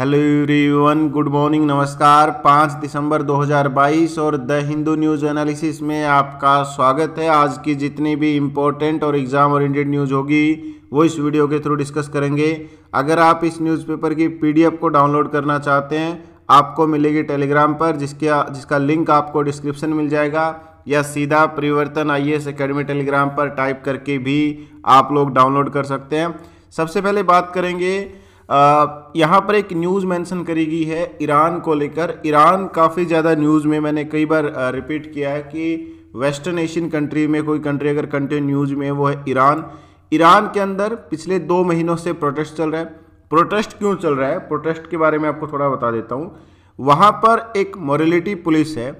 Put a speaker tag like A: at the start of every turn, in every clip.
A: hello everyone good morning नमस्कार पाँच दिसंबर 2022 और द हिंदू न्यूज़ एनालिसिस में आपका स्वागत है आज की जितनी भी इम्पोर्टेंट और एग्ज़ाम ओरिएंटेड न्यूज़ होगी वो इस वीडियो के थ्रू डिस्कस करेंगे अगर आप इस न्यूज़पेपर की पीडीएफ को डाउनलोड करना चाहते हैं आपको मिलेगी टेलीग्राम पर जिसके जिसका लिंक आपको डिस्क्रिप्शन मिल जाएगा या सीधा परिवर्तन आई एस टेलीग्राम पर टाइप करके भी आप लोग डाउनलोड कर सकते हैं सबसे पहले बात करेंगे यहाँ पर एक न्यूज़ मेंशन करी गई है ईरान को लेकर ईरान काफ़ी ज़्यादा न्यूज़ में मैंने कई बार रिपीट किया है कि वेस्टर्न एशियन कंट्री में कोई कंट्री अगर कंट्री न्यूज़ में वो है ईरान ईरान के अंदर पिछले दो महीनों से प्रोटेस्ट चल रहा है प्रोटेस्ट क्यों चल रहा है प्रोटेस्ट के बारे में आपको थोड़ा बता देता हूँ वहाँ पर एक मोरलिटी पुलिस है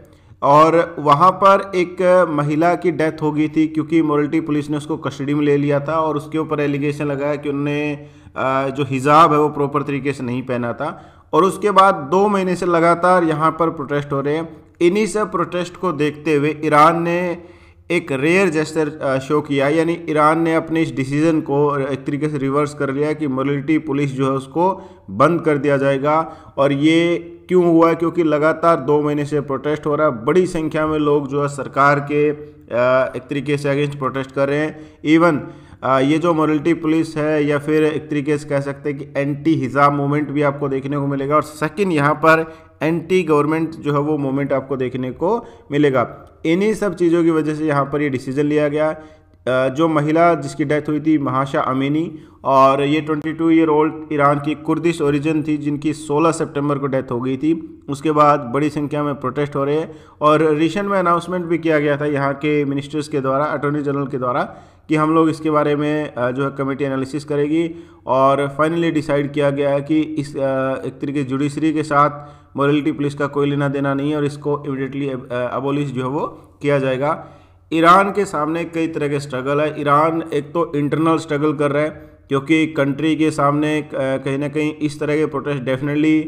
A: और वहाँ पर एक महिला की डेथ हो गई थी क्योंकि मोरलिटी पुलिस ने उसको कस्टडी में ले लिया था और उसके ऊपर एलिगेशन लगाया कि उनने जो हिजाब है वो प्रॉपर तरीके से नहीं पहना था और उसके बाद दो महीने से लगातार यहाँ पर प्रोटेस्ट हो रहे हैं इन्हीं सब प्रोटेस्ट को देखते हुए ईरान ने एक रेयर जेस्टर शो किया यानी ईरान ने अपने इस डिसीज़न को एक तरीके से रिवर्स कर लिया कि मोलिटी पुलिस जो है उसको बंद कर दिया जाएगा और ये क्यों हुआ क्योंकि लगातार दो महीने से प्रोटेस्ट हो रहा है बड़ी संख्या में लोग जो है सरकार के एक तरीके से अगेंस्ट प्रोटेस्ट कर रहे हैं इवन ये जो मोरल्टी पुलिस है या फिर एक तरीके से कह सकते हैं कि एंटी हिजाब मूवमेंट भी आपको देखने को मिलेगा और सेकंड यहाँ पर एंटी गवर्नमेंट जो है वो मूवमेंट आपको देखने को मिलेगा इन्हीं सब चीज़ों की वजह से यहाँ पर ये डिसीजन लिया गया जो महिला जिसकी डेथ हुई थी महाशा अमीनी और ये 22 ईयर ओल्ड ईरान की कुर्दिश ओरिजिन थी जिनकी 16 सितंबर को डेथ हो गई थी उसके बाद बड़ी संख्या में प्रोटेस्ट हो रहे हैं और रिशन में अनाउंसमेंट भी किया गया था यहाँ के मिनिस्टर्स के द्वारा अटॉर्नी जनरल के द्वारा कि हम लोग इसके बारे में जो है कमेटी एनालिसिस करेगी और फाइनली डिसाइड किया गया है कि इस एक तरीके जुडिशरी के साथ मॉरलिटी पुलिस का कोई लेना देना नहीं है और इसको इमिडिएटली अबोलिश जो है वो किया जाएगा ईरान के सामने कई तरह के स्ट्रगल है ईरान एक तो इंटरनल स्ट्रगल कर रहा है क्योंकि कंट्री के सामने कहीं ना कहीं इस तरह के प्रोटेस्ट डेफिनेटली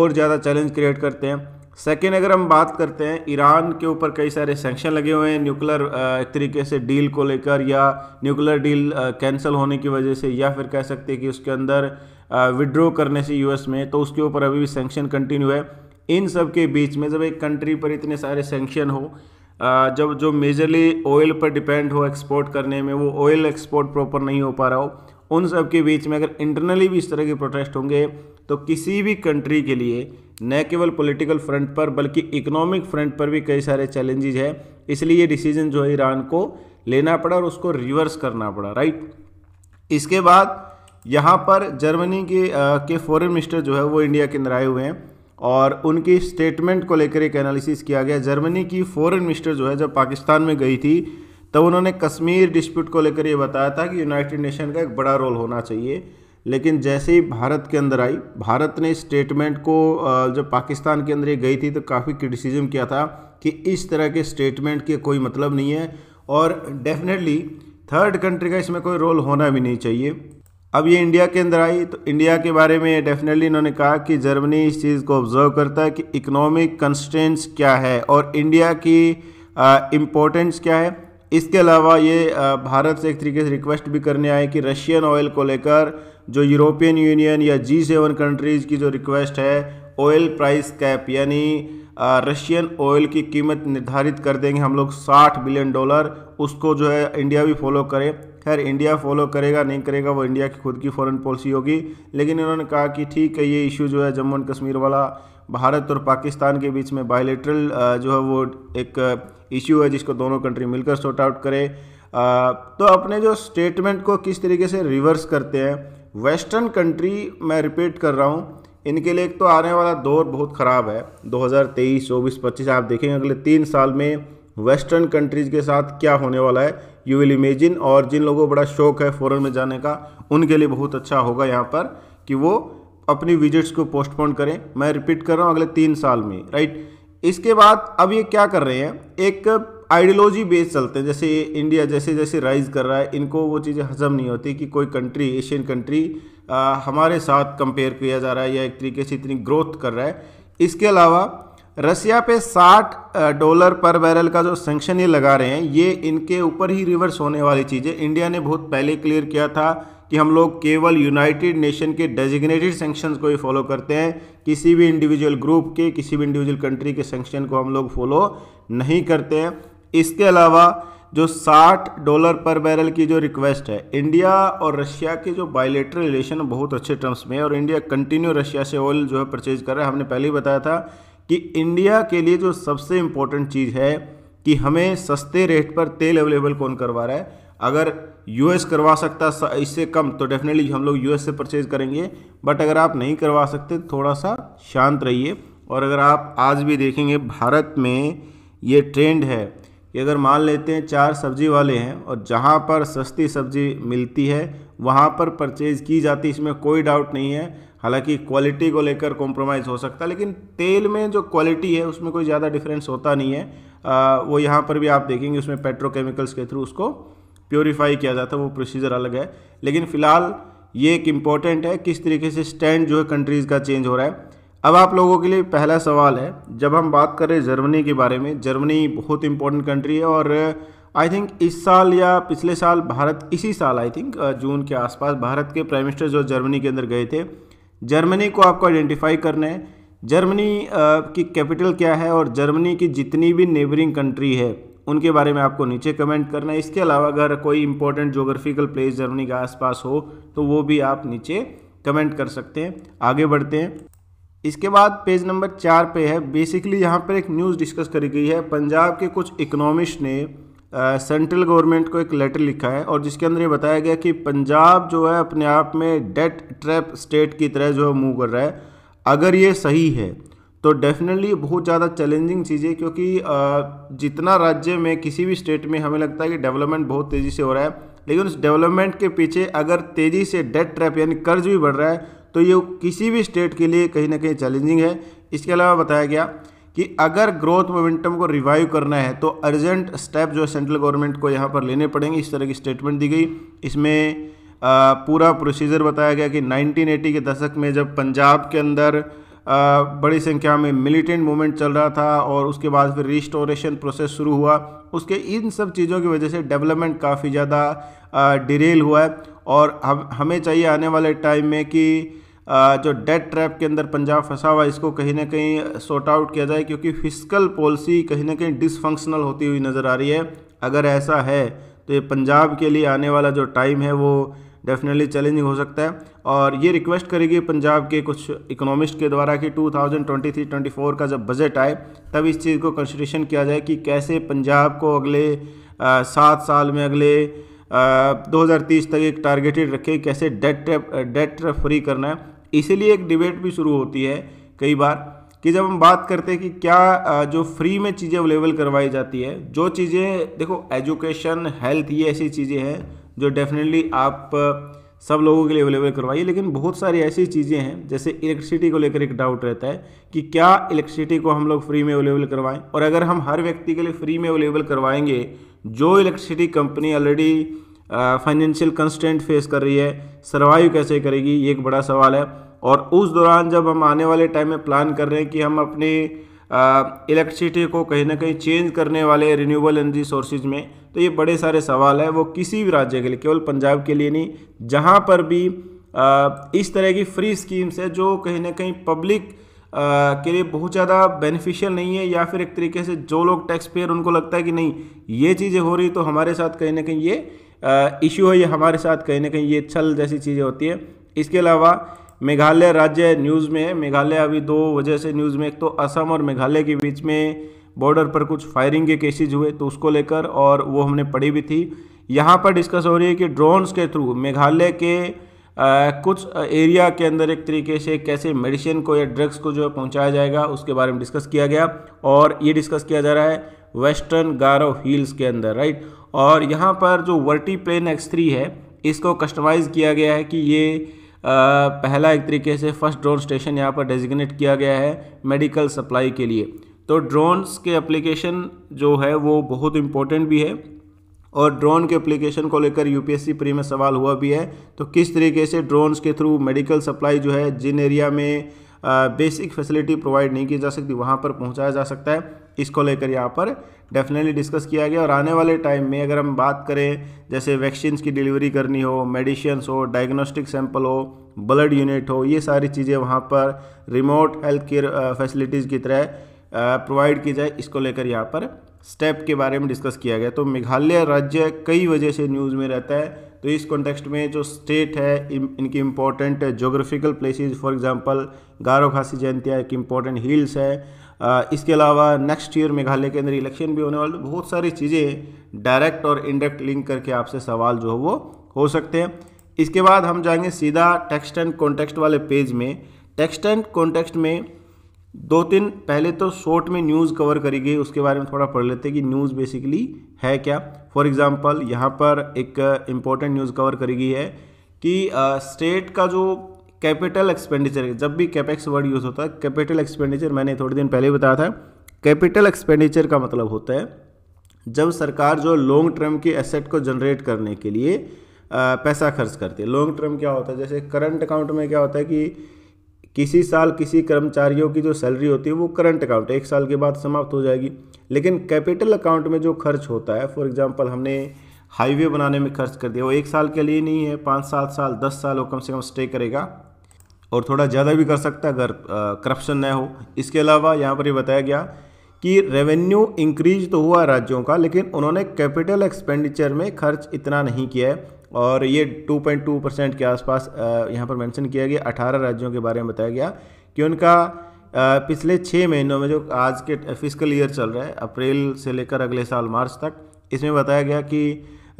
A: और ज़्यादा चैलेंज क्रिएट करते हैं सेकेंड अगर हम बात करते हैं ईरान के ऊपर कई सारे सेंक्शन लगे हुए हैं न्यूक्लियर एक तरीके से डील को लेकर या न्यूक्लियर डील कैंसिल होने की वजह से या फिर कह सकते हैं कि उसके अंदर विड्रॉ करने से यूएस में तो उसके ऊपर अभी भी सेंक्शन कंटिन्यू है इन सब के बीच में जब एक कंट्री पर इतने सारे सेंक्शन हो जब जो मेजरली ऑयल पर डिपेंड हो एक्सपोर्ट करने में वो ऑयल एक्सपोर्ट प्रॉपर नहीं हो पा रहा हो उन सब के बीच में अगर इंटरनली भी इस तरह के प्रोटेस्ट होंगे तो किसी भी कंट्री के लिए न केवल पॉलिटिकल फ्रंट पर बल्कि इकोनॉमिक फ्रंट पर भी कई सारे चैलेंजेज है इसलिए ये डिसीजन जो है ईरान को लेना पड़ा और उसको रिवर्स करना पड़ा राइट इसके बाद यहाँ पर जर्मनी के आ, के फॉरेन मिनिस्टर जो है वो इंडिया के अंदर आए हुए हैं और उनकी स्टेटमेंट को लेकर एक एनालिसिस किया गया जर्मनी की फॉरेन मिनिस्टर जो है जब पाकिस्तान में गई थी तब उन्होंने कश्मीर डिस्प्यूट को लेकर ये बताया था कि यूनाइटेड नेशन का एक बड़ा रोल होना चाहिए लेकिन जैसे ही भारत के अंदर आई भारत ने स्टेटमेंट को जब पाकिस्तान के अंदर ये गई थी तो काफ़ी क्रिटिसिज्म किया था कि इस तरह के स्टेटमेंट के कोई मतलब नहीं है और डेफिनेटली थर्ड कंट्री का इसमें कोई रोल होना भी नहीं चाहिए अब ये इंडिया के अंदर आई तो इंडिया के बारे में डेफिनेटली इन्होंने कहा कि जर्मनी इस चीज़ को ऑब्जर्व करता है कि इकोनॉमिक कंस्टेंट्स क्या है और इंडिया की इम्पोर्टेंस क्या है इसके अलावा ये आ, भारत से एक तरीके से रिक्वेस्ट भी करने आए कि रशियन ऑयल को लेकर जो यूरोपियन यूनियन या जी सेवन कंट्रीज़ की जो रिक्वेस्ट है ऑयल प्राइस कैप यानी रशियन ऑयल की कीमत निर्धारित कर देंगे हम लोग 60 बिलियन डॉलर उसको जो है इंडिया भी फॉलो करे खैर इंडिया फॉलो करेगा नहीं करेगा वो इंडिया की खुद की फॉरेन पॉलिसी होगी लेकिन इन्होंने कहा कि ठीक है ये इशू जो है जम्मू एंड कश्मीर वाला भारत और पाकिस्तान के बीच में बायोलिट्रल जो है वो एक इशू है जिसको दोनों कंट्री मिलकर सॉर्ट आउट करे तो अपने जो स्टेटमेंट को किस तरीके से रिवर्स करते हैं वेस्टर्न कंट्री मैं रिपीट कर रहा हूँ इनके लिए एक तो आने वाला दौर बहुत ख़राब है 2023, 24, 25 आप देखेंगे अगले तीन साल में वेस्टर्न कंट्रीज़ के साथ क्या होने वाला है यू विल इमेजिन और जिन लोगों को बड़ा शौक है फॉरेन में जाने का उनके लिए बहुत अच्छा होगा यहाँ पर कि वो अपनी विजिट्स को पोस्टपोन करें मैं रिपीट कर रहा हूँ अगले तीन साल में राइट इसके बाद अब ये क्या कर रहे हैं एक आइडियोलॉजी बेस चलते हैं जैसे इंडिया जैसे जैसे राइज कर रहा है इनको वो चीज़ें हजम नहीं होती कि कोई कंट्री एशियन कंट्री आ, हमारे साथ कंपेयर किया जा रहा है या एक तरीके से इतनी ग्रोथ कर रहा है इसके अलावा रसिया पे 60 डॉलर पर बैरल का जो सेंक्शन ये लगा रहे हैं ये इनके ऊपर ही रिवर्स होने वाली चीज़ है इंडिया ने बहुत पहले क्लियर किया था कि हम लोग केवल यूनाइटेड नेशन के डेजिग्नेटेड सेंक्शंस को ही फॉलो करते हैं किसी भी इंडिविजुअल ग्रुप के किसी भी इंडिविजुअल कंट्री के सेंक्शन को हम लोग फॉलो नहीं करते हैं इसके अलावा जो 60 डॉलर पर बैरल की जो रिक्वेस्ट है इंडिया और रशिया के जो बायोलेटरल रिलेशन बहुत अच्छे टर्म्स में है और इंडिया कंटिन्यू रशिया से ऑयल जो है परचेज कर रहा है हमने पहले ही बताया था कि इंडिया के लिए जो सबसे इम्पोर्टेंट चीज़ है कि हमें सस्ते रेट पर तेल अवेलेबल कौन करवा रहा है अगर यूएस करवा सकता इससे कम तो डेफिनेटली हम लोग यूएस से परचेज करेंगे बट अगर आप नहीं करवा सकते थोड़ा सा शांत रहिए और अगर आप आज भी देखेंगे भारत में ये ट्रेंड है कि अगर मान लेते हैं चार सब्जी वाले हैं और जहाँ पर सस्ती सब्जी मिलती है वहाँ पर परचेज की जाती इसमें कोई डाउट नहीं है हालांकि क्वालिटी को लेकर कॉम्प्रोमाइज़ हो सकता है लेकिन तेल में जो क्वालिटी है उसमें कोई ज़्यादा डिफरेंस होता नहीं है आ, वो यहाँ पर भी आप देखेंगे उसमें पेट्रोकेमिकल्स के थ्रू उसको प्योरीफाई किया जाता है वो प्रोसीजर अलग है लेकिन फ़िलहाल ये एक इम्पॉर्टेंट है किस तरीके से स्टैंड जो है कंट्रीज़ का चेंज हो रहा है अब आप लोगों के लिए पहला सवाल है जब हम बात करें जर्मनी के बारे में जर्मनी बहुत इंपॉर्टेंट कंट्री है और आई थिंक इस साल या पिछले साल भारत इसी साल आई थिंक जून के आसपास भारत के प्राइम मिनिस्टर जो जर्मनी के अंदर गए थे जर्मनी को आपको आइडेंटिफाई करना है जर्मनी की कैपिटल क्या है और जर्मनी की जितनी भी नेबरिंग कंट्री है उनके बारे में आपको नीचे कमेंट करना है इसके अलावा अगर कोई इंपॉर्टेंट जोग्राफिकल प्लेस जर्मनी के आसपास हो तो वो भी आप नीचे कमेंट कर सकते हैं आगे बढ़ते हैं इसके बाद पेज नंबर चार पे है बेसिकली यहाँ पर एक न्यूज़ डिस्कस करी गई है पंजाब के कुछ इकोनॉमिस्ट ने सेंट्रल गवर्नमेंट को एक लेटर लिखा है और जिसके अंदर ये बताया गया कि पंजाब जो है अपने आप में डेट ट्रैप स्टेट की तरह जो है मूव कर रहा है अगर ये सही है तो डेफिनेटली बहुत ज़्यादा चैलेंजिंग चीज़ है क्योंकि जितना राज्य में किसी भी स्टेट में हमें लगता है कि डेवलपमेंट बहुत तेज़ी से हो रहा है लेकिन उस डेवलपमेंट के पीछे अगर तेज़ी से डेट ट्रैप यानी कर्ज भी बढ़ रहा है तो ये किसी भी स्टेट के लिए कहीं ना कहीं चैलेंजिंग है इसके अलावा बताया गया कि अगर ग्रोथ मोमेंटम को रिवाइव करना है तो अर्जेंट स्टेप जो सेंट्रल गवर्नमेंट को यहाँ पर लेने पड़ेंगे इस तरह की स्टेटमेंट दी गई इसमें आ, पूरा प्रोसीजर बताया गया कि 1980 के दशक में जब पंजाब के अंदर आ, बड़ी संख्या में मिलिटेंट मूवमेंट चल रहा था और उसके बाद फिर रिस्टोरेशन प्रोसेस शुरू हुआ उसके इन सब चीज़ों की वजह से डेवलपमेंट काफ़ी ज़्यादा डिरेल हुआ है और हम हमें चाहिए आने वाले टाइम में कि जो डेट ट्रैप के अंदर पंजाब फंसा हुआ इसको कहीं ना कहीं सॉर्ट आउट किया जाए क्योंकि फिजिकल पॉलिसी कहीं ना कहीं डिसफंक्शनल होती हुई नज़र आ रही है अगर ऐसा है तो ये पंजाब के लिए आने वाला जो टाइम है वो डेफिनेटली चैलेंजिंग हो सकता है और ये रिक्वेस्ट करेगी पंजाब के कुछ इकोनॉमिस्ट के द्वारा कि 2023-24 का जब बजट आए तब इस चीज़ को कंसिडरेशन किया जाए कि कैसे पंजाब को अगले सात साल में अगले आ, 2030 तक एक टारगेटेड रखे कैसे डेट डेट फ्री करना है इसीलिए एक डिबेट भी शुरू होती है कई बार कि जब हम बात करते हैं कि क्या जो फ्री में चीज़ें अवेलेबल करवाई जाती है जो चीज़ें देखो एजुकेशन हेल्थ ये ऐसी चीज़ें हैं जो डेफिनेटली आप सब लोगों के लिए अवेलेबल करवाइए लेकिन बहुत सारी ऐसी चीज़ें हैं जैसे इलेक्ट्रिसिटी को लेकर एक डाउट रहता है कि क्या इलेक्ट्रिसिटी को हम लोग फ्री में अवेलेबल करवाएं और अगर हम हर व्यक्ति के लिए फ्री में अवेलेबल करवाएंगे जो electricity company already financial constant face कर रही है सर्वाइव कैसे करेगी ये एक बड़ा सवाल है और उस दौरान जब हम आने वाले टाइम में प्लान कर रहे हैं कि हम अपने इलेक्ट्रिसिटी को कहीं ना कहीं चेंज करने वाले रिन्यूएबल एनर्जी सोर्सेज में तो ये बड़े सारे सवाल है वो किसी भी राज्य के लिए केवल पंजाब के लिए नहीं जहाँ पर भी आ, इस तरह की फ्री स्कीम्स है जो कहीं ना कहीं पब्लिक आ, के लिए बहुत ज़्यादा बेनिफिशियल नहीं है या फिर एक तरीके से जो लोग टैक्स पेयर उनको लगता है कि नहीं ये चीज़ें हो रही तो हमारे साथ कहीं ना कहीं ये इशू है ये हमारे साथ कहीं ना कहीं ये छल जैसी चीज़ें होती है इसके अलावा मेघालय राज्य न्यूज़ में है मेघालय अभी दो वजह से न्यूज़ में एक तो असम और मेघालय के बीच में बॉर्डर पर कुछ फायरिंग के केसेज हुए तो उसको लेकर और वो हमने पढ़ी भी थी यहाँ पर डिस्कस हो रही है कि ड्रोन्स के थ्रू मेघालय के आ, कुछ एरिया के अंदर एक तरीके से कैसे मेडिसिन को या ड्रग्स को जो है पहुँचाया जाएगा उसके बारे में डिस्कस किया गया और ये डिस्कस किया जा रहा है वेस्टर्न गारो हिल्स के अंदर राइट और यहाँ पर जो वर्टी प्लेन एक्स थ्री है इसको कस्टमाइज़ किया गया है कि ये पहला एक तरीके से फर्स्ट ड्रोन स्टेशन यहाँ पर डेजिग्नेट किया गया है मेडिकल सप्लाई के लिए तो ड्रोन्स के एप्लीकेशन जो है वो बहुत इम्पोर्टेंट भी है और ड्रोन के एप्लीकेशन को लेकर यूपीएससी प्री में सवाल हुआ भी है तो किस तरीके से ड्रोन्स के थ्रू मेडिकल सप्लाई जो है जिन एरिया में बेसिक फैसिलिटी प्रोवाइड नहीं की जा सकती वहाँ पर पहुँचाया जा सकता है इसको लेकर यहाँ पर डेफिनेटली डिस्कस किया गया और आने वाले टाइम में अगर हम बात करें जैसे वैक्सीन्स की डिलीवरी करनी हो मेडिसिन्स हो डायग्नोस्टिक सैंपल हो ब्लड यूनिट हो ये सारी चीज़ें वहाँ पर रिमोट हेल्थ केयर फैसिलिटीज़ की तरह प्रोवाइड की जाए इसको लेकर यहाँ पर स्टेप के बारे में डिस्कस किया गया तो मेघालय राज्य कई वजह से न्यूज़ में रहता है तो इस कॉन्टेक्स्ट में जो स्टेट है इनकी important geographical places for example Garo Khasi Jaintia एक इम्पोर्टेंट हिल्स है इसके अलावा नेक्स्ट ईयर मेघालय के अंदर इलेक्शन भी होने वाले बहुत सारी चीज़ें डायरेक्ट और इनडायरेक्ट लिंक करके आपसे सवाल जो है वो हो सकते हैं इसके बाद हम जाएंगे सीधा टेक्स्ट एंड कॉन्टेक्स्ट वाले पेज में टेक्स्ट एंड कॉन्टेक्स्ट में दो तीन पहले तो शॉर्ट में न्यूज़ कवर करी गई उसके बारे में थोड़ा पढ़ लेते हैं कि न्यूज़ बेसिकली है क्या फॉर एग्ज़ाम्पल यहाँ पर एक इम्पॉर्टेंट न्यूज़ कवर करी गई है कि स्टेट का जो कैपिटल एक्सपेंडिचर जब भी कैपेक्स वर्ड यूज़ होता है कैपिटल एक्सपेंडिचर मैंने थोड़े दिन पहले बताया था कैपिटल एक्सपेंडिचर का मतलब होता है जब सरकार जो लॉन्ग टर्म के एसेट को जनरेट करने के लिए पैसा खर्च करती है लॉन्ग टर्म क्या होता है जैसे करंट अकाउंट में क्या होता है कि किसी साल किसी कर्मचारियों की जो सैलरी होती है वो करंट अकाउंट एक साल के बाद समाप्त हो जाएगी लेकिन कैपिटल अकाउंट में जो खर्च होता है फॉर एग्जांपल हमने हाईवे बनाने में खर्च कर दिया वो एक साल के लिए नहीं है पाँच सात साल दस साल वो कम से कम स्टे करेगा और थोड़ा ज़्यादा भी कर सकता है अगर करप्शन न हो इसके अलावा यहाँ पर ये बताया गया कि रेवेन्यू इंक्रीज तो हुआ राज्यों का लेकिन उन्होंने कैपिटल एक्सपेंडिचर में खर्च इतना नहीं किया है और ये 2.2 परसेंट के आसपास यहाँ पर मेंशन किया गया 18 राज्यों के बारे में बताया गया कि उनका पिछले छः महीनों में जो आज के फिजिकल ईयर चल रहा है अप्रैल से लेकर अगले साल मार्च तक इसमें बताया गया कि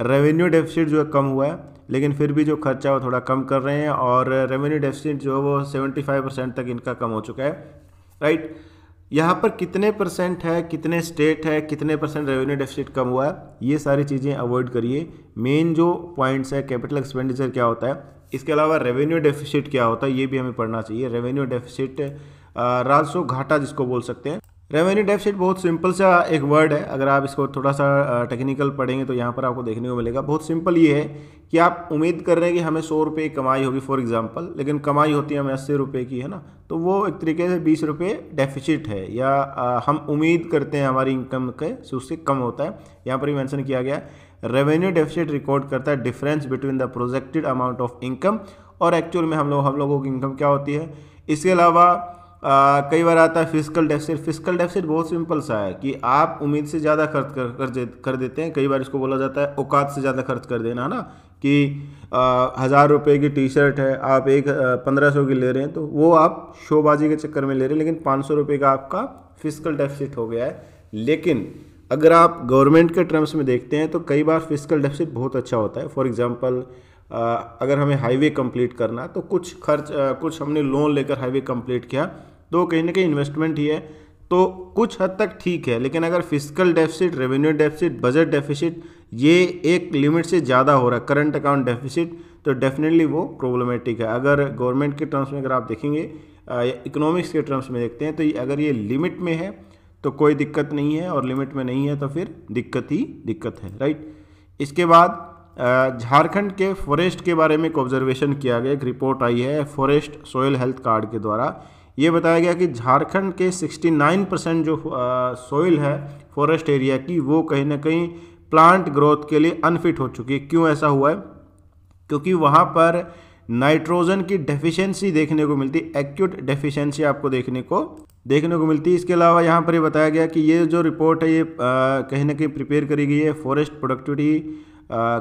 A: रेवेन्यू डेफिसिट जो है कम हुआ है लेकिन फिर भी जो खर्चा है वो थोड़ा कम कर रहे हैं और रेवेन्यू डेफिसिट जो है वो सेवेंटी परसेंट तक इनका कम हो चुका है राइट यहाँ पर कितने परसेंट है कितने स्टेट है कितने परसेंट रेवेन्यू डेफिसिट कम हुआ है ये सारी चीज़ें अवॉइड करिए मेन जो पॉइंट्स है कैपिटल एक्सपेंडिचर क्या होता है इसके अलावा रेवेन्यू डेफिसिट क्या होता है ये भी हमें पढ़ना चाहिए रेवेन्यू डेफिसिट राजस्व घाटा जिसको बोल सकते हैं रेवेन्यू डेफिसिट बहुत सिंपल सा एक वर्ड है अगर आप इसको थोड़ा सा टेक्निकल पढ़ेंगे तो यहाँ पर आपको देखने को मिलेगा बहुत सिंपल ये है कि आप उम्मीद कर रहे हैं कि हमें सौ रुपये कमाई होगी फॉर एग्जांपल लेकिन कमाई होती है हमें अस्सी रुपये की है ना तो वो एक तरीके से बीस रुपये डेफिसिट है या आ, हम उम्मीद करते हैं हमारी इनकम के से उससे कम होता है यहाँ पर भी मैंसन किया गया रेवेन्यू डेफिसिट रिकॉर्ड करता है difference between the projected amount of income और एक्चुअल में हम लोग हम लोगों की इनकम क्या होती है इसके अलावा आ, कई बार आता है फिजिकल डेफिसिट फिजिकल डेफिसिट बहुत सिंपल सा है कि आप उम्मीद से ज़्यादा खर्च कर कर, दे, कर देते हैं कई बार इसको बोला जाता है औकात से ज़्यादा खर्च कर देना है ना कि हज़ार रुपये की टी शर्ट है आप एक पंद्रह सौ की ले रहे हैं तो वो आप शोबाजी के चक्कर में ले रहे हैं लेकिन पाँच सौ रुपये का आपका फिजिकल डेफिसिट हो गया है लेकिन अगर आप गवर्नमेंट के टर्म्स में देखते हैं तो कई बार फिजिकल डेफिसिट बहुत अच्छा होता है फॉर एग्ज़ाम्पल अगर हमें हाईवे कंप्लीट करना तो कुछ खर्च कुछ हमने लोन लेकर हाईवे कंप्लीट किया तो कहीं ना कहीं इन्वेस्टमेंट ही है तो कुछ हद तक ठीक है लेकिन अगर physical deficit revenue deficit budget deficit ये एक लिमिट से ज़्यादा हो रहा है करंट अकाउंट डेफिसिट तो डेफिनेटली वो प्रॉब्लमेटिक है अगर गवर्नमेंट के टर्म्स में अगर आप देखेंगे इकोनॉमिक्स के टर्म्स में देखते हैं तो अगर ये लिमिट में है तो कोई दिक्कत नहीं है और लिमिट में नहीं है तो फिर दिक्कत ही दिक्कत है राइट इसके बाद झारखंड के फॉरेस्ट के बारे में एक ऑब्जर्वेशन किया गया एक रिपोर्ट आई है फॉरेस्ट सोयल हेल्थ कार्ड के द्वारा ये बताया गया कि झारखंड के 69 परसेंट जो सॉइल है फॉरेस्ट एरिया की वो कहीं ना कहीं प्लांट ग्रोथ के लिए अनफिट हो चुकी है क्यों ऐसा हुआ है क्योंकि वहाँ पर नाइट्रोजन की डेफिशिएंसी देखने को मिलती है एक्यूट डेफिशिएंसी आपको देखने को देखने को मिलती है इसके अलावा यहाँ पर ये बताया गया कि ये जो रिपोर्ट है ये कहीं ना कहीं प्रिपेयर करी गई है फॉरेस्ट प्रोडक्टिविटी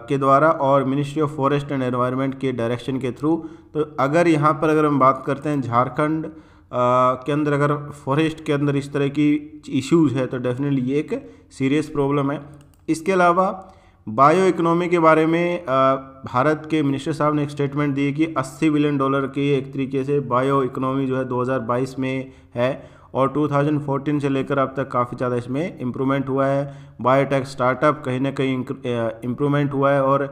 A: के द्वारा और ministry of forest and environment के डायरेक्शन के थ्रू तो अगर यहाँ पर अगर हम बात करते हैं झारखंड के अंदर अगर फॉरेस्ट के अंदर इस तरह की इश्यूज है तो डेफिनेटली ये एक सीरियस प्रॉब्लम है इसके अलावा बायो इकोनॉमी के बारे में भारत के मिनिस्टर साहब ने एक स्टेटमेंट दी कि 80 बिलियन डॉलर की एक तरीके से बायो इकोनॉमी जो है 2022 में है और 2014 से लेकर अब तक काफ़ी ज़्यादा इसमें इम्प्रूवमेंट हुआ है बायोटेक स्टार्टअप कहीं ना कहीं इम्प्रूवमेंट हुआ है और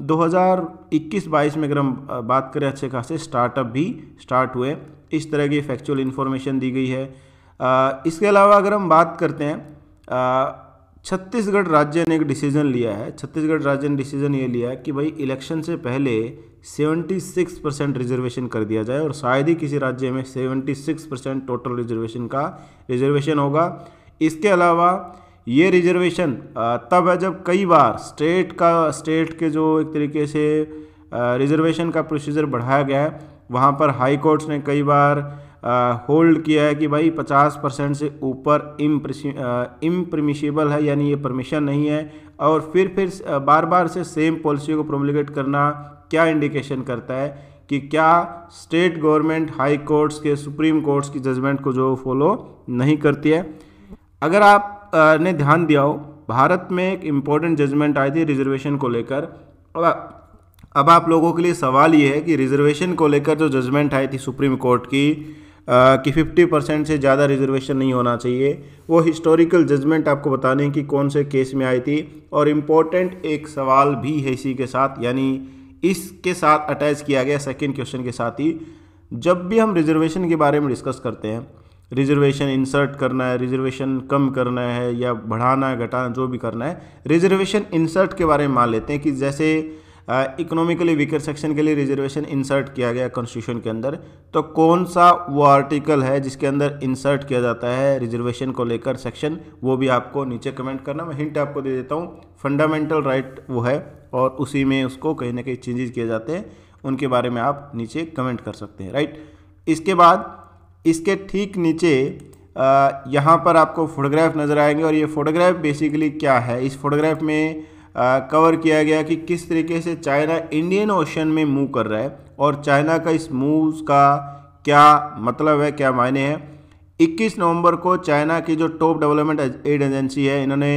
A: दो हज़ार में अगर हम बात करें अच्छे खासे स्टार्टअप भी स्टार्ट हुए इस तरह की फैक्चुअल इन्फॉर्मेशन दी गई है आ, इसके अलावा अगर हम बात करते हैं छत्तीसगढ़ राज्य ने एक डिसीजन लिया है छत्तीसगढ़ राज्य ने डिसीजन ये लिया है कि भाई इलेक्शन से पहले 76 परसेंट रिजर्वेशन कर दिया जाए और शायद ही किसी राज्य में 76 परसेंट टोटल रिजर्वेशन का रिजर्वेशन होगा इसके अलावा ये रिजर्वेशन तब है जब कई बार स्टेट का स्टेट के जो एक तरीके से रिजर्वेशन का प्रोसीजर बढ़ाया गया है वहाँ पर हाई कोर्ट्स ने कई बार होल्ड किया है कि भाई 50 परसेंट से ऊपर इम्प्रमिशिबल है यानी ये परमिशन नहीं है और फिर फिर बार बार से सेम पॉलिसी को प्रोमोलिगेट करना क्या इंडिकेशन करता है कि क्या स्टेट गवर्नमेंट हाई कोर्ट्स के सुप्रीम कोर्ट्स की जजमेंट को जो फॉलो नहीं करती है अगर आप ने ध्यान दिया हो भारत में एक इम्पोर्टेंट जजमेंट आई थी रिजर्वेशन को लेकर अब आप लोगों के लिए सवाल ये है कि रिजर्वेशन को लेकर जो जजमेंट आई थी सुप्रीम कोर्ट की आ, कि 50 परसेंट से ज़्यादा रिजर्वेशन नहीं होना चाहिए वो हिस्टोरिकल जजमेंट आपको बताने की कौन से केस में आई थी और इम्पोर्टेंट एक सवाल भी है इसी के साथ यानी इसके साथ अटैच किया गया सेकेंड क्वेश्चन के साथ ही जब भी हम रिजर्वेशन के बारे में डिस्कस करते हैं रिजर्वेशन इंसर्ट करना है रिजर्वेशन कम करना है या बढ़ाना घटाना जो भी करना है रिजर्वेशन इंसर्ट के बारे में मान लेते हैं कि जैसे इकोनॉमिकली वीकर सेक्शन के लिए रिजर्वेशन इंसर्ट किया गया कॉन्स्टिट्यूशन के अंदर तो कौन सा वो आर्टिकल है जिसके अंदर इंसर्ट किया जाता है रिजर्वेशन को लेकर सेक्शन वो भी आपको नीचे कमेंट करना मैं हिंट आपको दे देता हूँ फंडामेंटल राइट वो है और उसी में उसको कहीं ना कहीं चेंजेज किए जाते हैं उनके बारे में आप नीचे कमेंट कर सकते हैं राइट इसके बाद इसके ठीक नीचे यहाँ पर आपको फोटोग्राफ नज़र आएंगे और ये फोटोग्राफ बेसिकली क्या है इस फोटोग्राफ में कवर किया गया कि किस तरीके से चाइना इंडियन ओशन में मूव कर रहा है और चाइना का इस मूव का क्या मतलब है क्या मायने हैं 21 नवंबर को चाइना की जो टॉप डेवलपमेंट एड एजेंसी है इन्होंने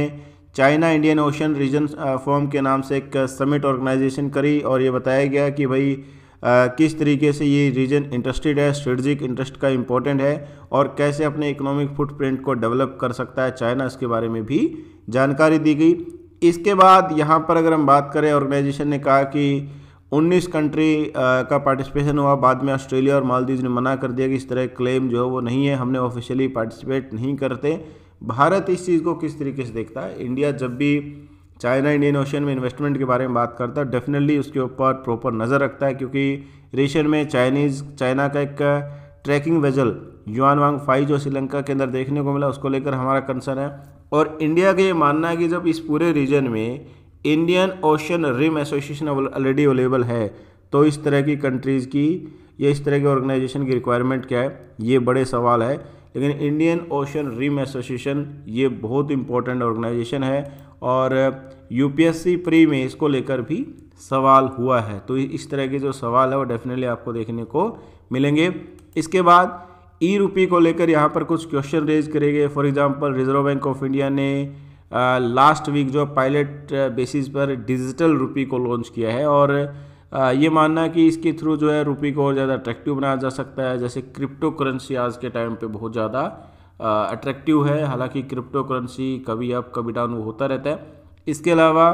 A: China Indian Ocean region forum के नाम से एक समिट ऑर्गेनाइजेशन करी और ये बताया गया कि भाई आ, किस तरीके से ये रीजन इंटरेस्टेड है स्ट्रेटजिक इंटरेस्ट का इम्पोर्टेंट है और कैसे अपने इकोनॉमिक फुटप्रिंट को डेवलप कर सकता है चाइना इसके बारे में भी जानकारी दी गई इसके बाद यहाँ पर अगर हम बात करें ऑर्गेनाइजेशन ने कहा कि 19 कंट्री का पार्टिसिपेशन हुआ बाद में ऑस्ट्रेलिया और मालदीव ने मना कर दिया कि इस तरह क्लेम जो है वो नहीं है हमने ऑफिशियली पार्टिसिपेट नहीं करते भारत इस चीज़ को किस तरीके से देखता है इंडिया जब भी चाइना इंडियन ओशन में इन्वेस्टमेंट के बारे में बात करता है डेफिनेटली उसके ऊपर प्रॉपर नज़र रखता है क्योंकि रेशन में चाइनीज़ चाइना का एक tracking vessel Yuan Wang five जो श्रीलंका के अंदर देखने को मिला उसको लेकर हमारा कंसर्न है और इंडिया का ये मानना है कि जब इस पूरे रीजन में Indian Ocean Rim Association already available है तो इस तरह की कंट्रीज़ की या इस तरह की ऑर्गेनाइजेशन की रिक्वायरमेंट क्या है ये बड़े सवाल है लेकिन इंडियन ओशन रिम एसोसिएशन ये बहुत इंपॉर्टेंट ऑर्गेनाइजेशन है और यूपीएससी प्री में इसको लेकर भी सवाल हुआ है तो इस तरह के जो सवाल है वो डेफिनेटली आपको देखने को मिलेंगे इसके बाद ई e रुपी को लेकर यहाँ पर कुछ क्वेश्चन रेज करेंगे for example Reserve Bank of India ने लास्ट वीक जो पायलट बेसिस पर डिजिटल रुपी को लॉन्च किया है और ये मानना कि इसके थ्रू जो है रुपी को और ज़्यादा अट्रैक्टिव बनाया जा सकता है जैसे क्रिप्टो करेंसी आज के टाइम पे बहुत ज़्यादा अट्रैक्टिव है हालांकि क्रिप्टो करेंसी कभी अप कभी डाउन होता रहता है इसके अलावा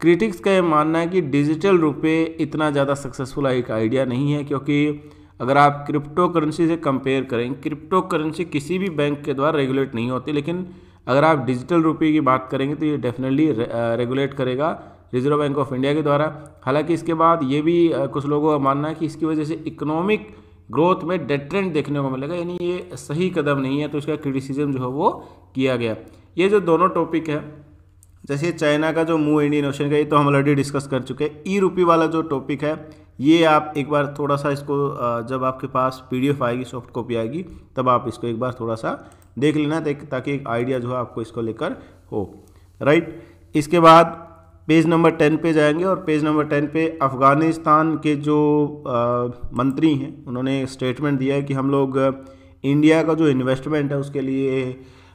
A: क्रिटिक्स का ये मानना है कि डिजिटल रुपये इतना ज़्यादा सक्सेसफुल एक आइडिया नहीं है क्योंकि अगर आप क्रिप्टो करेंसी से कंपेयर करें क्रिप्टो करेंसी किसी भी बैंक के द्वारा रेगुलेट नहीं होती लेकिन अगर आप डिजिटल रुपये की बात करेंगे तो ये डेफिनेटली रेगुलेट करेगा रिजर्व बैंक ऑफ इंडिया के द्वारा हालांकि इसके बाद ये भी कुछ लोगों का मानना है कि इसकी वजह से इकोनॉमिक ग्रोथ में डेट्रेंड देखने को मिलेगा यानी ये सही कदम नहीं है तो इसका क्रिटिसिज्म जो है वो किया गया ये जो दोनों टॉपिक है जैसे चाइना का जो मूव इंडियन ओशन का ये तो हम ऑलरेडी डिस्कस कर चुके हैं ई रूपी वाला जो टॉपिक है ये आप एक बार थोड़ा सा इसको जब आपके पास पीडीएफ आएगी सॉफ्ट कॉपी आएगी तब आप इसको एक बार थोड़ा सा देख लेना ताकि एक आइडिया जो है आपको इसको लेकर हो राइट इसके बाद पेज नंबर टेन पे जाएंगे और पेज नंबर टेन पे अफ़गानिस्तान के जो आ, मंत्री हैं उन्होंने स्टेटमेंट दिया है कि हम लोग इंडिया का जो इन्वेस्टमेंट है उसके लिए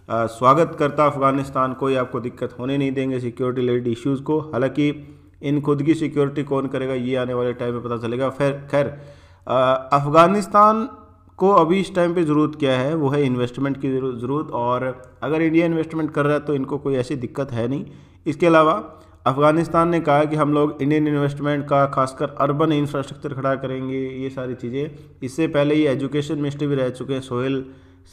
A: आ, स्वागत करता अफ़गानिस्तान कोई आपको दिक्कत होने नहीं देंगे सिक्योरिटी रिलेटेड इश्यूज़ को हालांकि इन खुद की सिक्योरिटी कौन करेगा ये आने वाले टाइम में पता चलेगा फिर खैर अफ़गानिस्तान को अभी इस टाइम पे ज़रूरत क्या है वो है इन्वेस्टमेंट की ज़रूरत और अगर इंडिया इन्वेस्टमेंट कर रहा है तो इनको कोई ऐसी दिक्कत है नहीं इसके अलावा अफ़गानिस्तान ने कहा कि हम लोग इंडियन इन्वेस्टमेंट का खासकर अर्बन इंफ्रास्ट्रक्चर खड़ा करेंगे ये सारी चीज़ें इससे पहले ये एजुकेशन मिनिस्टर भी रह चुके हैं सोहेल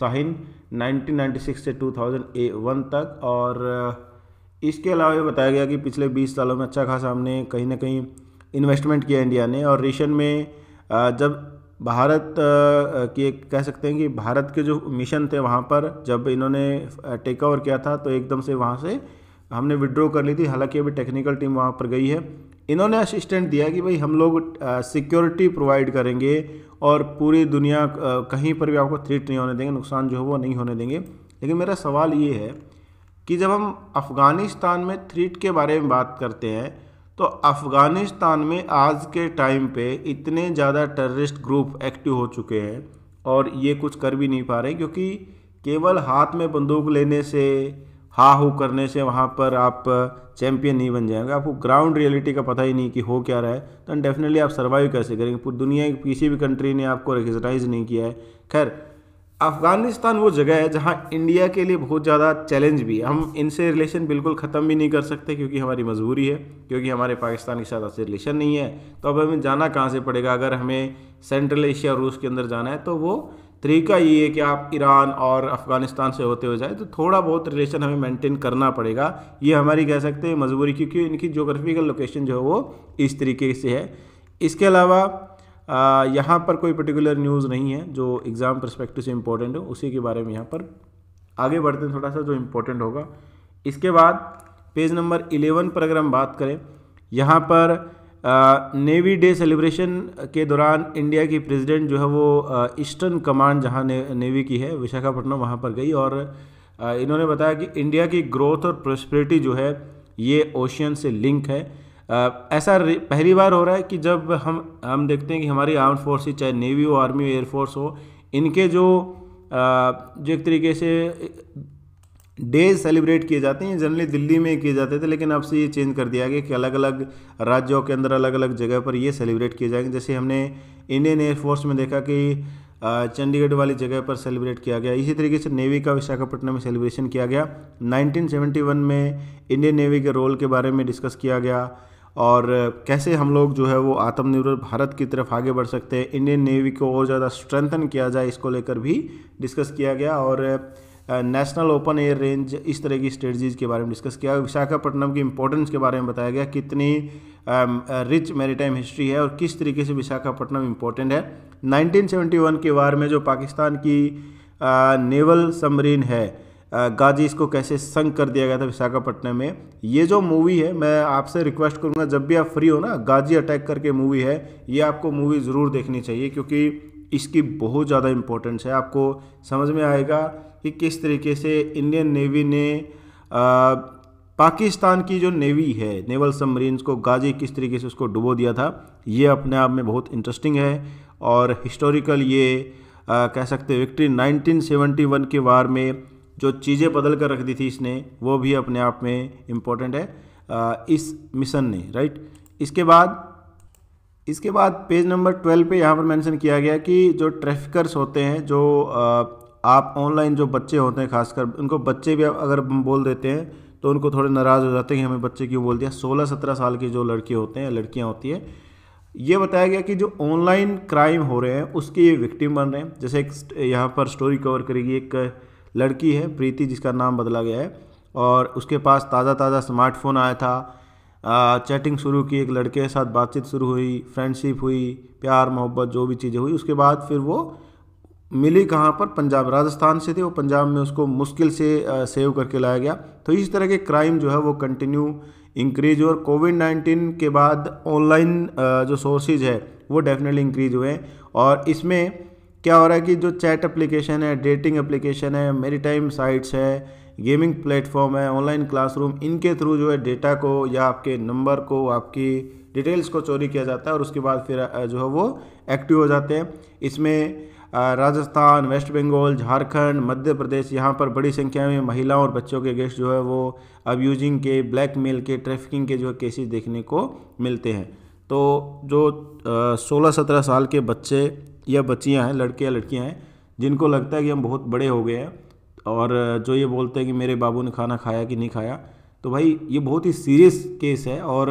A: साहिन 1996 से 2001 तक और इसके अलावा ये बताया गया कि पिछले 20 सालों में अच्छा खासा हमने कहीं ना कहीं इन्वेस्टमेंट किया इंडिया ने और रेशन में जब भारत की कह सकते हैं कि भारत के जो मिशन थे वहाँ पर जब इन्होंने टेक ओवर किया था तो एकदम से वहाँ से हमने विड्रॉ कर ली थी हालांकि अभी टेक्निकल टीम वहाँ पर गई है इन्होंने असिस्टेंट दिया कि भाई हम लोग सिक्योरिटी प्रोवाइड करेंगे और पूरी दुनिया कहीं पर भी आपको थ्रीट नहीं होने देंगे नुकसान जो है वो नहीं होने देंगे लेकिन मेरा सवाल ये है कि जब हम अफ़गानिस्तान में थ्रीट के बारे में बात करते हैं तो अफ़गानिस्तान में आज के टाइम पे इतने ज़्यादा टेररिस्ट ग्रुप एक्टिव हो चुके हैं और ये कुछ कर भी नहीं पा रहे क्योंकि केवल हाथ में बंदूक लेने से हा हू करने से वहाँ पर आप चैम्पियन नहीं बन जाएंगे आपको ग्राउंड रियलिटी का पता ही नहीं कि हो क्या रहा है तो डेफिनेटली आप सर्वाइव कैसे करेंगे पूरी दुनिया की किसी भी कंट्री ने आपको रिकगनाइज नहीं किया है खैर अफ़गानिस्तान वो जगह है जहाँ इंडिया के लिए बहुत ज़्यादा चैलेंज भी है हम इनसे रिलेशन बिल्कुल ख़त्म भी नहीं कर सकते क्योंकि हमारी मजबूरी है क्योंकि हमारे पाकिस्तान के साथ ऐसे रिलेशन नहीं है तो अब हमें जाना कहाँ से पड़ेगा अगर हमें सेंट्रल एशिया रूस के अंदर जाना है तो वो तरीका ये है कि आप ईरान और अफ़गानिस्तान से होते हुए जाए तो थोड़ा बहुत रिलेशन हमें मेंटेन करना पड़ेगा ये हमारी कह सकते हैं मजबूरी क्योंकि इनकी जोग्राफिकल लोकेशन जो है वो इस तरीके से है इसके अलावा यहाँ पर कोई पर्टिकुलर न्यूज़ नहीं है जो एग्ज़ाम परस्पेक्टिव से इम्पोर्टेंट है उसी के बारे में यहाँ पर आगे बढ़ते हैं थोड़ा सा जो इम्पोर्टेंट होगा इसके बाद पेज नंबर इलेवन पर अगर हम बात करें यहाँ पर नेवी डे सेलिब्रेशन के दौरान इंडिया की प्रेसिडेंट जो है वो ईस्टर्न कमांड जहाँ ने, नेवी की है विशाखापट्टनम वहाँ पर गई और आ, इन्होंने बताया कि इंडिया की ग्रोथ और प्रोस्परिटी जो है ये ओशियन से लिंक है ऐसा पहली बार हो रहा है कि जब हम हम देखते हैं कि हमारी आर्म फोर्स ही चाहे नेवी हो आर्मी हो एयरफोर्स हो इनके जो जो एक तरीके से डेज सेलिब्रेट किए जाते हैं जनरली दिल्ली में किए जाते थे लेकिन अब से ये चेंज कर दिया गया कि अलग अलग राज्यों के अंदर अलग अलग जगह पर ये सेलिब्रेट किए जाएंगे जैसे हमने इंडियन एयरफोर्स में देखा कि चंडीगढ़ वाली जगह पर सेलिब्रेट किया गया इसी तरीके से नेवी का विशाखापट्टनम में सेलिब्रेशन किया गया 1971 में इंडियन नेवी के रोल के बारे में डिस्कस किया गया और कैसे हम लोग जो है वो आत्मनिर्भर भारत की तरफ आगे बढ़ सकते हैं इंडियन नेवी को और ज़्यादा स्ट्रेंथन किया जाए इसको लेकर भी डिस्कस किया गया और नेशनल ओपन एयर रेंज इस तरह की स्ट्रेटजीज़ के बारे में डिस्कस किया विशाखापट्टनम की इंपॉर्टेंस के बारे में बताया गया कितनी रिच मेरीटाइम हिस्ट्री है और किस तरीके से विशाखापट्टनम इम्पोर्टेंट है 1971 के वार में जो पाकिस्तान की नेवल सबमरीन है गाजी इसको कैसे संग कर दिया गया था विशाखापट्टनम में ये जो मूवी है मैं आपसे रिक्वेस्ट करूँगा जब भी आप फ्री हो ना गाजी अटैक करके मूवी है ये आपको मूवी ज़रूर देखनी चाहिए क्योंकि इसकी बहुत ज़्यादा इम्पोर्टेंस है आपको समझ में आएगा कि किस तरीके से इंडियन नेवी ने आ, पाकिस्तान की जो नेवी है नेवल सबमरीन्स को गाजी किस तरीके से उसको डुबो दिया था ये अपने आप में बहुत इंटरेस्टिंग है और हिस्टोरिकल ये आ, कह सकते हैं विक्ट्री 1971 के वार में जो चीज़ें बदल कर रख दी थी इसने वो भी अपने आप में इम्पोर्टेंट है इस मिशन ने राइट इसके बाद इसके बाद पेज नंबर ट्वेल्व पे यहाँ पर मेंशन किया गया कि जो ट्रैफिकर्स होते हैं जो आप ऑनलाइन जो बच्चे होते हैं खासकर उनको बच्चे भी अगर हम बोल देते हैं तो उनको थोड़े नाराज़ हो जाते हैं कि हमें बच्चे क्यों बोल दिया सोलह सत्रह साल के जो लड़के होते हैं लड़कियाँ होती हैं ये बताया गया कि जो ऑनलाइन क्राइम हो रहे हैं उसके ये विक्टिम बन रहे हैं जैसे एक यहाँ पर स्टोरी कवर करेगी एक लड़की है प्रीति जिसका नाम बदला गया है और उसके पास ताज़ा ताज़ा स्मार्टफोन आया था चैटिंग शुरू की एक लड़के के साथ बातचीत शुरू हुई फ्रेंडशिप हुई प्यार मोहब्बत जो भी चीज़ें हुई उसके बाद फिर वो मिली कहाँ पर पंजाब राजस्थान से थे वो पंजाब में उसको मुश्किल से सेव करके लाया गया तो इस तरह के क्राइम जो है वो कंटिन्यू इंक्रीज और कोविड नाइन्टीन के बाद ऑनलाइन जो सोर्सेज है वो डेफिनेटली इंक्रीज हुए और इसमें क्या हो रहा है कि जो चैट एप्लीकेशन है डेटिंग एप्लीकेशन है मेरी टाइम साइट्स है गेमिंग प्लेटफॉर्म है ऑनलाइन क्लासरूम इनके थ्रू जो है डेटा को या आपके नंबर को आपकी डिटेल्स को चोरी किया जाता है और उसके बाद फिर जो है वो एक्टिव हो जाते हैं इसमें राजस्थान वेस्ट बंगाल झारखंड मध्य प्रदेश यहाँ पर बड़ी संख्या में महिलाओं और बच्चों के गेस्ट जो है वो अब्यूजिंग के ब्लैकमेल के ट्रैफिकिंग के जो है केसेस देखने को मिलते हैं तो जो सोलह सत्रह साल के बच्चे या बच्चियाँ हैं लड़के या लड़कियाँ हैं जिनको लगता है कि हम बहुत बड़े हो गए हैं और जो ये बोलते हैं कि मेरे बाबू ने खाना खाया कि नहीं खाया तो भाई ये बहुत ही सीरियस केस है और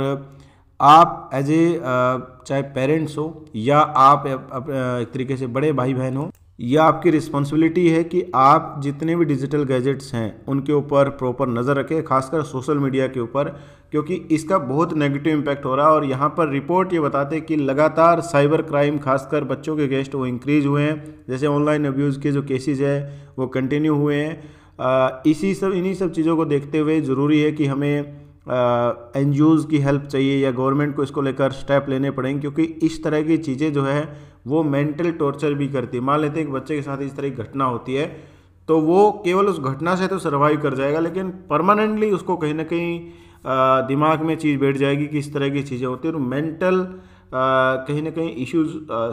A: आप एज ए चाहे पेरेंट्स हो या आप एक तरीके से बड़े भाई बहन हो यह आपकी रिस्पॉन्सिबिलिटी है कि आप जितने भी डिजिटल गैजेट्स हैं उनके ऊपर प्रॉपर नज़र रखें खासकर सोशल मीडिया के ऊपर क्योंकि इसका बहुत नेगेटिव इम्पैक्ट हो रहा है और यहाँ पर रिपोर्ट ये बताते हैं कि लगातार साइबर क्राइम खासकर बच्चों के गेस्ट वो इंक्रीज हुए हैं जैसे ऑनलाइन अब्यूज़ के जो केसेज है वो कंटिन्यू हुए हैं इसी सब इन्हीं सब चीज़ों को देखते हुए ज़रूरी है कि हमें एन की हेल्प चाहिए या गवर्नमेंट को इसको लेकर स्टेप लेने पड़ेंगे क्योंकि इस तरह की चीज़ें जो है वो मेंटल टॉर्चर भी करती है मान लेते हैं एक बच्चे के साथ इस तरह की घटना होती है तो वो केवल उस घटना से तो सर्वाइव कर जाएगा लेकिन परमानेंटली उसको कहीं ना कहीं दिमाग में चीज़ बैठ जाएगी कि इस तरह की चीज़ें होती हैं और मेंटल कहीं ना कहीं इश्यूज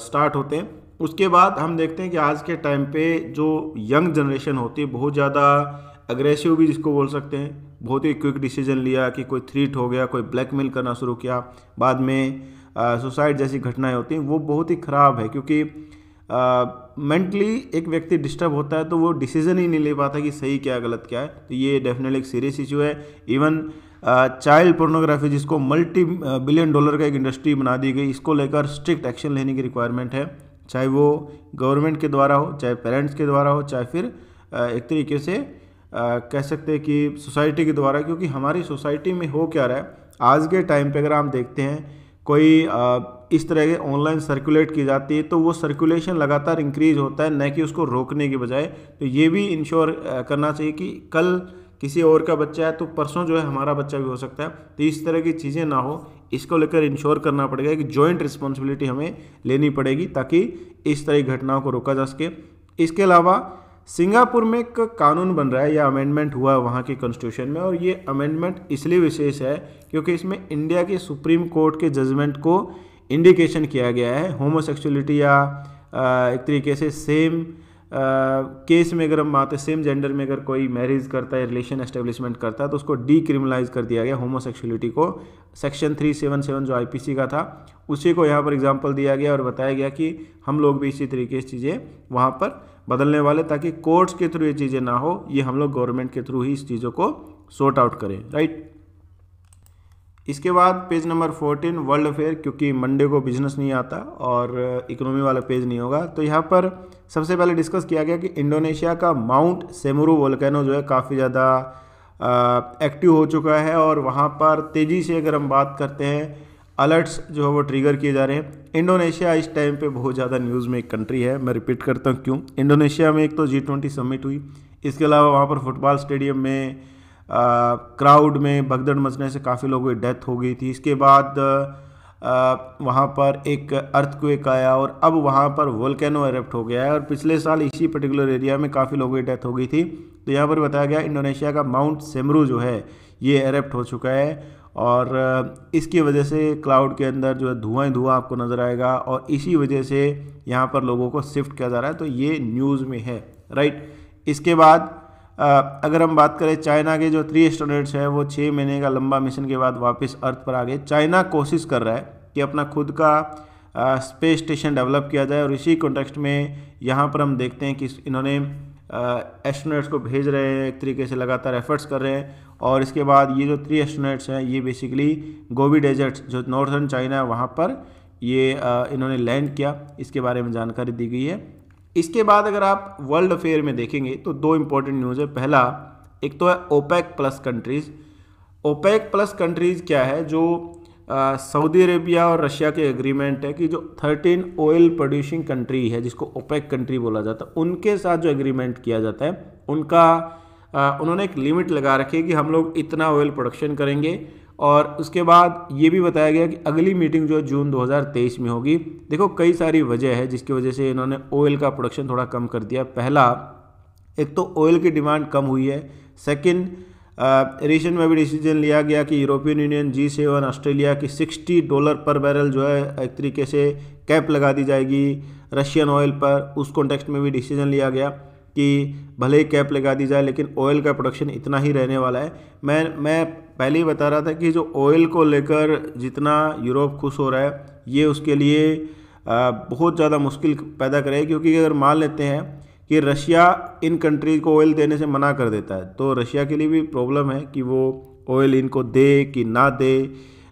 A: स्टार्ट होते हैं उसके बाद हम देखते हैं कि आज के टाइम पे जो यंग जनरेशन होती है बहुत ज़्यादा अग्रेसिव भी जिसको बोल सकते हैं बहुत ही क्विक डिसीजन लिया कि कोई थ्रीट हो गया कोई ब्लैकमेल करना शुरू किया बाद में सुसाइड जैसी घटनाएं होती हैं वो बहुत ही ख़राब है क्योंकि मेंटली एक व्यक्ति डिस्टर्ब होता है तो वो डिसीजन ही नहीं ले पाता कि सही क्या गलत क्या है तो ये डेफिनेटली एक सीरियस इशू है इवन चाइल्ड पोर्नोग्राफी जिसको मल्टी बिलियन डॉलर का एक इंडस्ट्री बना दी गई इसको लेकर स्ट्रिक्ट एक्शन लेने की रिक्वायरमेंट है चाहे वो गवर्नमेंट के द्वारा हो चाहे पेरेंट्स के द्वारा हो चाहे फिर एक तरीके से कह सकते हैं कि सोसाइटी के द्वारा क्योंकि हमारी सोसाइटी में हो क्या रहा है आज के टाइम पर अगर आप देखते हैं कोई इस तरह के ऑनलाइन सर्कुलेट की जाती है तो वो सर्कुलेशन लगातार इंक्रीज होता है न कि उसको रोकने के बजाय तो ये भी इंश्योर करना चाहिए कि कल किसी और का बच्चा है तो परसों जो है हमारा बच्चा भी हो सकता है तो इस तरह की चीज़ें ना हो इसको लेकर इंश्योर करना पड़ेगा कि जॉइंट रिस्पॉन्सिबिलिटी हमें लेनी पड़ेगी ताकि इस तरह की घटनाओं को रोका जा सके इसके अलावा सिंगापुर में एक कानून बन रहा है या अमेंडमेंट हुआ है वहाँ के कॉन्स्टिट्यूशन में और ये अमेंडमेंट इसलिए विशेष है क्योंकि इसमें इंडिया के सुप्रीम कोर्ट के जजमेंट को इंडिकेशन किया गया है होमोसेक्सुअलिटी या एक तरीके से सेम केस में अगर हम आते सेम जेंडर में अगर कोई मैरिज करता है रिलेशन एस्टेब्लिशमेंट करता है तो उसको डीक्रिमिनलाइज कर दिया गया होमोसेक्सुअलिटी को सेक्शन 377 जो आईपीसी का था उसी को यहाँ पर एग्जाम्पल दिया गया और बताया गया कि हम लोग भी इसी तरीके से चीज़ें वहाँ पर बदलने वाले ताकि कोर्ट्स के थ्रू ये चीज़ें ना हो ये हम लोग गवर्नमेंट के थ्रू ही इस चीज़ों को सॉर्ट आउट करें राइट इसके बाद page number fourteen world affair क्योंकि मंडे को बिजनेस नहीं आता और इकोनॉमी वाला पेज नहीं होगा तो यहाँ पर सबसे पहले डिस्कस किया गया कि इंडोनेशिया का माउंट सेमरू वोल्केनो जो है काफ़ी ज़्यादा एक्टिव हो चुका है और वहाँ पर तेज़ी से अगर हम बात करते हैं अलर्ट्स जो है वो ट्रिगर किए जा रहे हैं इंडोनेशिया इस टाइम पे बहुत ज़्यादा न्यूज़ में एक कंट्री है मैं रिपीट करता हूँ क्यों इंडोनेशिया में एक तो जी ट्वेंटी समिट हुई इसके अलावा वहाँ पर फुटबॉल स्टेडियम में क्राउड में भगदड़ मचने से काफ़ी लोगों की डेथ हो गई थी इसके बाद वहाँ पर एक अर्थक्वेक आया और अब वहाँ पर वोल्केनो एरप्ट हो गया है और पिछले साल इसी पर्टिकुलर एरिया में काफ़ी लोगों की डेथ हो गई थी तो यहाँ पर बताया गया इंडोनेशिया का माउंट सेमरू जो है ये एरप्ट हो चुका है और इसकी वजह से क्लाउड के अंदर जो है धुआं ही धुआं आपको नज़र आएगा और इसी वजह से यहाँ पर लोगों को शिफ्ट किया जा रहा है तो ये न्यूज़ में है राइट इसके बाद अगर हम बात करें चाइना के जो थ्री स्टूडेंट्स हैं वो छः महीने का लंबा मिशन के बाद वापस अर्थ पर आ गए चाइना कोशिश कर रहा है कि अपना खुद का स्पेस स्टेशन डेवलप किया जाए और इसी कॉन्टेक्स्ट में यहाँ पर हम देखते हैं कि इन्होंने एस्ट्रोनेट्स को भेज रहे हैं एक तरीके से लगातार एफर्ट्स कर रहे हैं और इसके बाद ये जो थ्री एस्ट्रोनेट्स हैं ये बेसिकली गोबी डेजर्ट्स जो नॉर्थर्न चाइना है वहाँ पर ये इन्होंने लैंड किया इसके बारे में जानकारी दी गई है इसके बाद अगर आप वर्ल्ड अफेयर में देखेंगे तो दो इम्पोर्टेंट न्यूज़ है पहला एक तो है OPEC plus countries OPEC plus countries क्या है जो सऊदी अरेबिया और रशिया के एग्रीमेंट है कि जो 13 ऑयल प्रोड्यूसिंग कंट्री है जिसको ओपेक कंट्री बोला जाता है उनके साथ जो एग्रीमेंट किया जाता है उनका आ, उन्होंने एक लिमिट लगा रखी है कि हम लोग इतना ऑयल प्रोडक्शन करेंगे और उसके बाद ये भी बताया गया कि अगली मीटिंग जो है जून 2023 में होगी देखो कई सारी वजह है जिसकी वजह से इन्होंने ऑयल का प्रोडक्शन थोड़ा कम कर दिया पहला एक तो ऑयल की डिमांड कम हुई है सेकंड रिसेंट में भी डिसीजन लिया गया कि European Union G seven Australia की 60 डॉलर पर बैरल जो है एक तरीके से कैप लगा दी जाएगी रशियन ऑयल पर उस कॉन्टेक्स्ट में भी डिसीजन लिया गया कि भले ही कैप लगा दी जाए लेकिन ऑयल का प्रोडक्शन इतना ही रहने वाला है मैं मैं पहले ही बता रहा था कि जो ऑयल को लेकर जितना यूरोप खुश हो रहा है ये उसके लिए बहुत ज़्यादा मुश्किल पैदा करेगी क्योंकि अगर मान लेते हैं कि रशिया इन कंट्री को ऑयल देने से मना कर देता है तो रशिया के लिए भी प्रॉब्लम है कि वो ऑयल इनको दे कि ना दे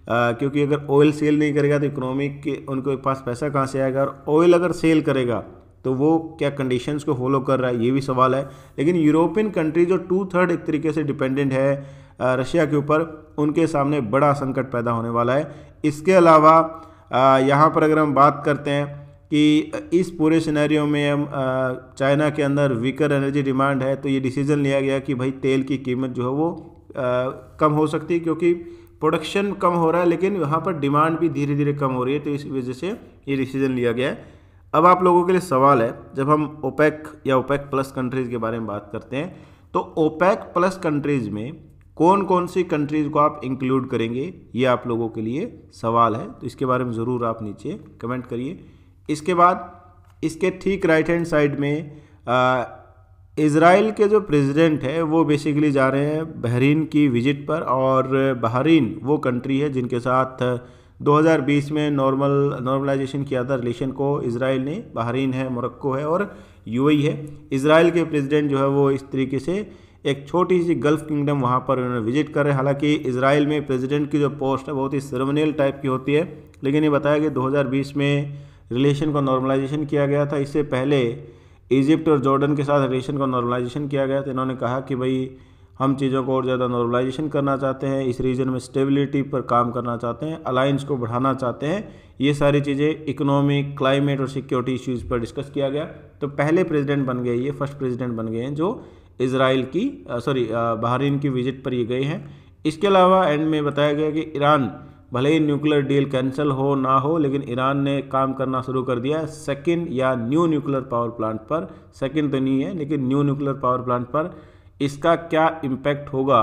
A: आ, क्योंकि अगर ऑयल सेल नहीं करेगा तो इकोनॉमिक के उनके पास पैसा कहाँ से आएगा और ऑयल अगर सेल करेगा तो वो क्या कंडीशंस को फॉलो कर रहा है ये भी सवाल है लेकिन यूरोपियन कंट्री जो टू थर्ड एक तरीके से डिपेंडेंट है रशिया के ऊपर उनके सामने बड़ा संकट पैदा होने वाला है इसके अलावा यहाँ पर अगर हम बात करते हैं कि इस पूरे सिनेरियो में हम चाइना के अंदर वीकर एनर्जी डिमांड है तो ये डिसीज़न लिया गया कि भाई तेल की कीमत जो है वो आ, कम हो सकती है क्योंकि प्रोडक्शन कम हो रहा है लेकिन वहाँ पर डिमांड भी धीरे धीरे कम हो रही है तो इस वजह से ये डिसीज़न लिया गया है अब आप लोगों के लिए सवाल है जब हम ओपेक या ओपेक प्लस कंट्रीज़ के बारे में बात करते हैं तो ओपेक प्लस कंट्रीज़ में कौन कौन सी कंट्रीज़ को आप इंक्लूड करेंगे ये आप लोगों के लिए सवाल है तो इसके बारे में ज़रूर आप नीचे कमेंट करिए इसके बाद इसके ठीक राइट हैंड साइड में इसराइल के जो प्रेसिडेंट है वो बेसिकली जा रहे हैं बहरीन की विजिट पर और बहरीन वो कंट्री है जिनके साथ 2020 में नॉर्मल नॉर्मलाइजेशन किया था रिलेशन को इसराइल ने बहरीन है मोरक्को है और यूएई e है इसराइल के प्रेसिडेंट जो है वो इस तरीके से एक छोटी सी गल्फ़ किंगडम वहाँ पर उन्होंने विजिट कर रहे हैं हालांकि इसराइल में प्रेसिडेंट की जो पोस्ट है बहुत ही सरमनील टाइप की होती है लेकिन ये बताया कि 2020 में रिलेशन का नॉर्मलाइजेशन किया गया था इससे पहले इजिप्ट और जॉर्डन के साथ रिलेशन का नॉर्मलाइजेशन किया गया था इन्होंने कहा कि भाई हम चीज़ों को और ज़्यादा नॉर्मलाइजेशन करना चाहते हैं इस रीजन में स्टेबिलिटी पर काम करना चाहते हैं अलायंस को बढ़ाना चाहते हैं ये सारी चीज़ें इकोनॉमिक क्लाइमेट और सिक्योरिटी इश्यूज़ पर डिस्कस किया गया तो पहले प्रेसिडेंट बन गए ये फर्स्ट प्रेसिडेंट बन गए हैं जो इसराइल की सॉरी बहरीन की विजिट पर ये गए हैं इसके अलावा एंड में बताया गया कि ईरान भले ही न्यूक्लियर डील कैंसिल हो ना हो लेकिन ईरान ने काम करना शुरू कर दिया सेकेंड या न्यू न्यूक्लियर पावर प्लांट पर सेकेंड तो नहीं है लेकिन न्यू न्यूक्लियर पावर प्लांट पर इसका क्या इम्पैक्ट होगा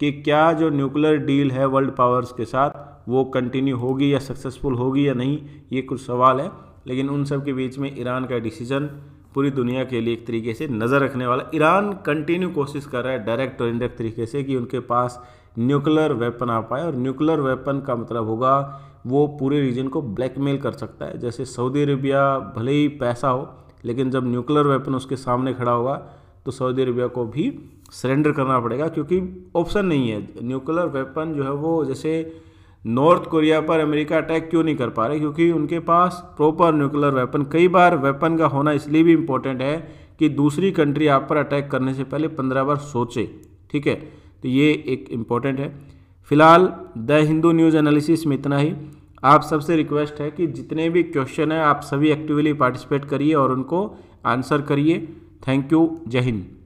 A: कि क्या जो न्यूक्लियर डील है वर्ल्ड पावर्स के साथ वो कंटिन्यू होगी या सक्सेसफुल होगी या नहीं ये कुछ सवाल है लेकिन उन सब के बीच में ईरान का डिसीजन पूरी दुनिया के लिए एक तरीके से नज़र रखने वाला ईरान कंटिन्यू कोशिश कर रहा है डायरेक्ट और इंडेक्ट तरीके से कि उनके पास न्यूक्लियर वेपन आ पाए और न्यूक्लियर वेपन का मतलब होगा वो पूरे रीजन को ब्लैकमेल कर सकता है जैसे सऊदी अरेबिया भले ही पैसा हो लेकिन जब न्यूक्लियर वेपन उसके सामने खड़ा होगा तो सऊदी अरेबिया को भी सरेंडर करना पड़ेगा क्योंकि ऑप्शन नहीं है न्यूक्लियर वेपन जो है वो जैसे नॉर्थ कोरिया पर अमेरिका अटैक क्यों नहीं कर पा रहे क्योंकि उनके पास प्रॉपर न्यूक्लियर वेपन कई बार वेपन का होना इसलिए भी इम्पोर्टेंट है कि दूसरी कंट्री आप पर अटैक करने से पहले पंद्रह बार सोचे ठीक है तो ये एक इम्पॉर्टेंट है फिलहाल द हिंदू न्यूज़ एनालिसिस में इतना ही आप सबसे रिक्वेस्ट है कि जितने भी क्वेश्चन हैं आप सभी एक्टिवली पार्टिसिपेट करिए और उनको आंसर करिए थैंक यू जय हिंद